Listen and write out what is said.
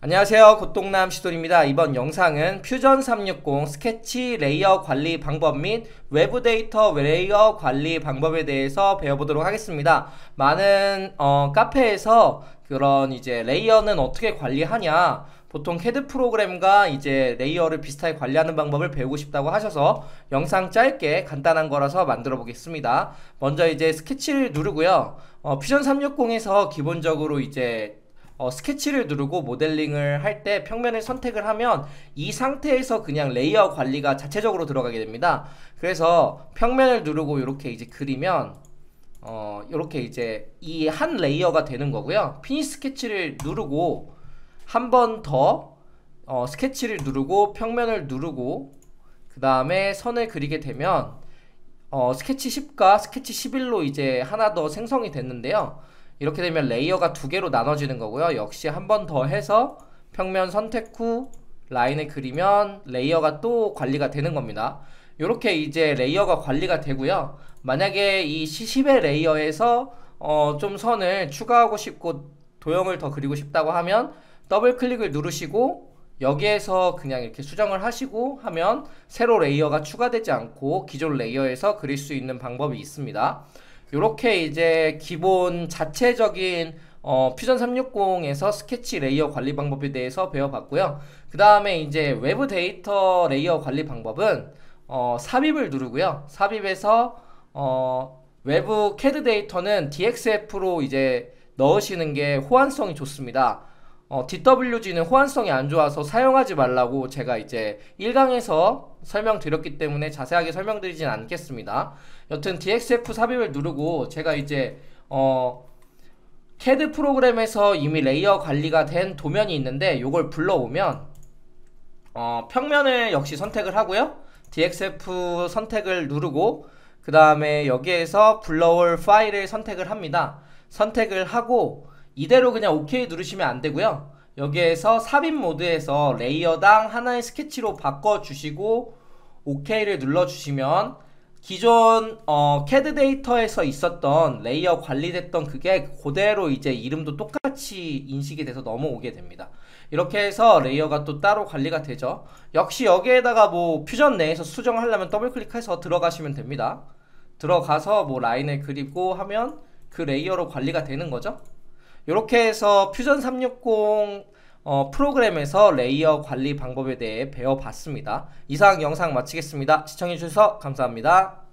안녕하세요 고동남 시돌입니다 이번 영상은 퓨전 360 스케치 레이어 관리 방법 및 외부 데이터 레이어 관리 방법에 대해서 배워보도록 하겠습니다 많은 어, 카페에서 그런 이제 레이어는 어떻게 관리하냐 보통 캐드 프로그램과 이제 레이어를 비슷하게 관리하는 방법을 배우고 싶다고 하셔서 영상 짧게 간단한 거라서 만들어 보겠습니다 먼저 이제 스케치를 누르고요 어, 퓨전 360에서 기본적으로 이제 어, 스케치를 누르고 모델링을 할 때 평면을 선택을 하면 이 상태에서 그냥 레이어 관리가 자체적으로 들어가게 됩니다. 그래서 평면을 누르고 이렇게 이제 그리면 어, 이렇게 이제 이 한 레이어가 되는 거고요. 피니시 스케치를 누르고 한 번더 어, 스케치를 누르고 평면을 누르고 그 다음에 선을 그리게 되면 어, 스케치 10과 스케치 11로 이제 하나 더 생성이 됐는데요. 이렇게 되면 레이어가 두 개로 나눠지는 거고요. 역시 한 번 더 해서 평면 선택 후 라인을 그리면 레이어가 또 관리가 되는 겁니다. 이렇게 이제 레이어가 관리가 되고요. 만약에 이시1 0의 레이어에서 어좀 선을 추가하고 싶고 도형을 더 그리고 싶다고 하면 더블 클릭을 누르시고 여기에서 그냥 이렇게 수정을 하시고 하면 새로 레이어가 추가되지 않고 기존 레이어에서 그릴 수 있는 방법이 있습니다. 이렇게 이제 기본 자체적인 어, 퓨전 360에서 스케치 레이어 관리 방법에 대해서 배워봤고요. 그 다음에 이제 외부 데이터 레이어 관리 방법은 어, 삽입을 누르고요. 삽입에서 어, 외부 CAD 데이터는 DXF로 이제 넣으시는 게 호환성이 좋습니다. 어, DWG는 호환성이 안 좋아서 사용하지 말라고 제가 이제 1강에서 설명드렸기 때문에 자세하게 설명드리진 않겠습니다. 여튼 DXF 삽입을 누르고 제가 이제 어, CAD 프로그램에서 이미 레이어 관리가 된 도면이 있는데 이걸 불러오면 어, 평면을 역시 선택을 하고요. DXF 선택을 누르고 그 다음에 여기에서 불러올 파일을 선택을 합니다. 선택을 하고 이대로 그냥 OK 누르시면 안 되고요. 여기에서 삽입 모드에서 레이어당 하나의 스케치로 바꿔주시고 OK를 눌러주시면 기존 어, CAD 데이터에서 있었던 레이어 관리됐던 그게 그대로 이제 이름도 똑같이 인식이 돼서 넘어오게 됩니다. 이렇게 해서 레이어가 또 따로 관리가 되죠. 역시 여기에다가 뭐 퓨전 내에서 수정하려면 더블 클릭해서 들어가시면 됩니다. 들어가서 뭐 라인을 그리고 하면 그 레이어로 관리가 되는 거죠. 이렇게 해서 퓨전 360 어, 프로그램에서 레이어 관리 방법에 대해 배워봤습니다. 이상 영상 마치겠습니다. 시청해주셔서 감사합니다.